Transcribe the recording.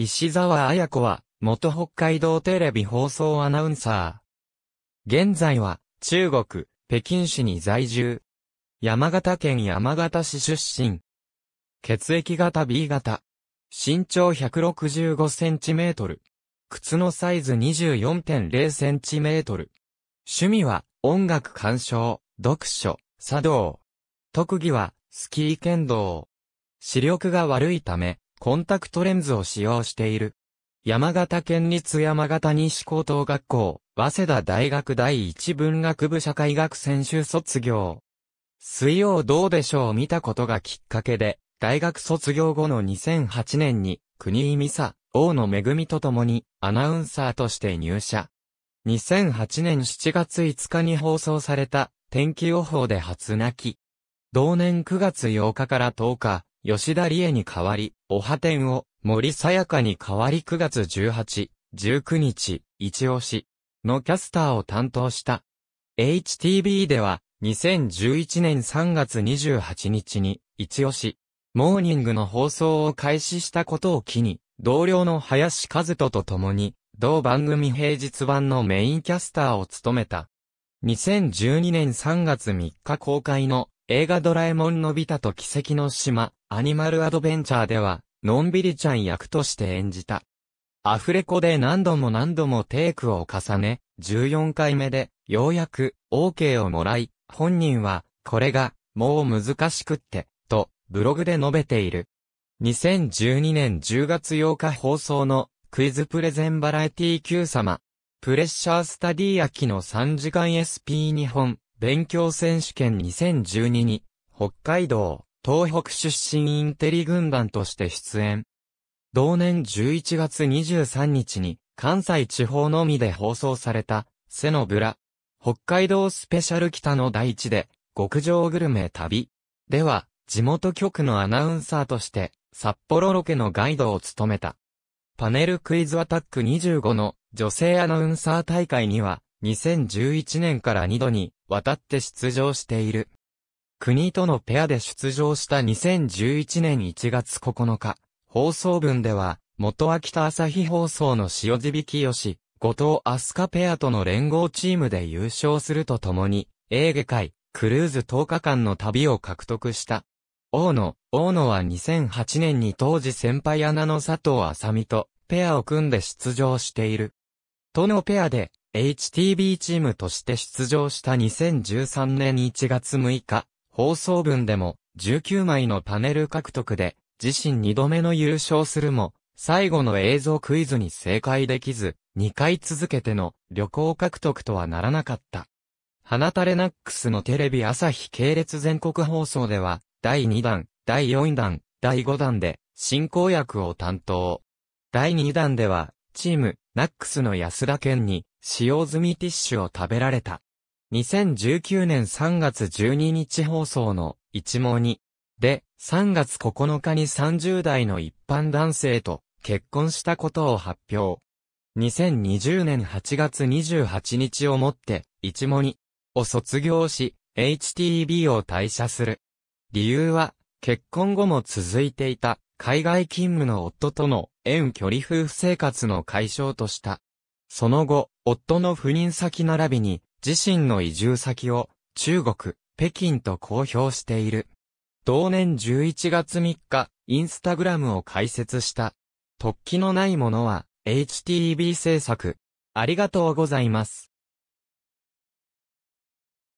石沢彩子は、元北海道テレビ放送アナウンサー。現在は、中国、北京市に在住。山形県山形市出身。血液型 B 型。身長165センチメートル。靴のサイズ24.0センチメートル。趣味は、音楽鑑賞、読書、茶道。特技は、スキー剣道。視力が悪いため、コンタクトレンズを使用している。山形県立山形西高等学校、早稲田大学第一文学部社会学専修卒業。水曜どうでしょう見たことがきっかけで、大学卒業後の2008年に、国井美佐、大野恵と共に、アナウンサーとして入社。2008年7月5日に放送された、天気予報で初泣き。同年9月8日から10日、吉田理恵に代わり、おはてんを森さやかに代わり9月18、19日、一押しのキャスターを担当した。HTB では、2011年3月28日に、一押し、モーニングの放送を開始したことを機に、同僚の林和人と共に、同番組平日版のメインキャスターを務めた。2012年3月3日公開の映画ドラえもんのび太と奇跡の島アニマルアドベンチャーでは、のんびりちゃん役として演じた。アフレコで何度も何度もテイクを重ね、14回目で、ようやく、OK をもらい、本人は、これが、もう難しくって、と、ブログで述べている。2012年10月8日放送の、クイズプレゼンバラエティ Q 様。プレッシャースタディ秋の3時間 SP 日本、勉強選手権2012に、北海道、東北出身インテリ軍団として出演。同年11月23日に関西地方のみで放送された、セノブラ。北海道スペシャル北の大地で、極上グルメ旅。では、地元局のアナウンサーとして、札幌ロケのガイドを務めた。パネルクイズアタック25の女性アナウンサー大会には、2011年から2度にわたって出場している。国とのペアで出場した2011年1月9日、放送分では、元秋田朝日放送の塩地引よし。後藤飛鳥ペアとの連合チームで優勝するとともに、映画界、クルーズ10日間の旅を獲得した。大野、大野は2008年に当時先輩穴の佐藤麻美とペアを組んで出場している。とのペアで HTB チームとして出場した2013年1月6日、放送分でも19枚のパネル獲得で自身2度目の優勝するも、最後の映像クイズに正解できず、2回続けての旅行獲得とはならなかった。花垂れナックスのテレビ朝日系列全国放送では、第2弾、第4弾、第5弾で進行役を担当。第2弾では、チーム、ナックスの安田健に使用済みティッシュを食べられた。2019年3月12日放送の一毛に、で、3月9日に30代の一般男性と結婚したことを発表。2020年8月28日をもって、一毛に、を卒業し、HTB を退社する。理由は、結婚後も続いていた海外勤務の夫との遠距離夫婦生活の解消とした。その後、夫の赴任先並びに自身の移住先を中国、北京と公表している。同年11月3日、インスタグラムを開設した。突起のないものは h t v 制作。ありがとうございます。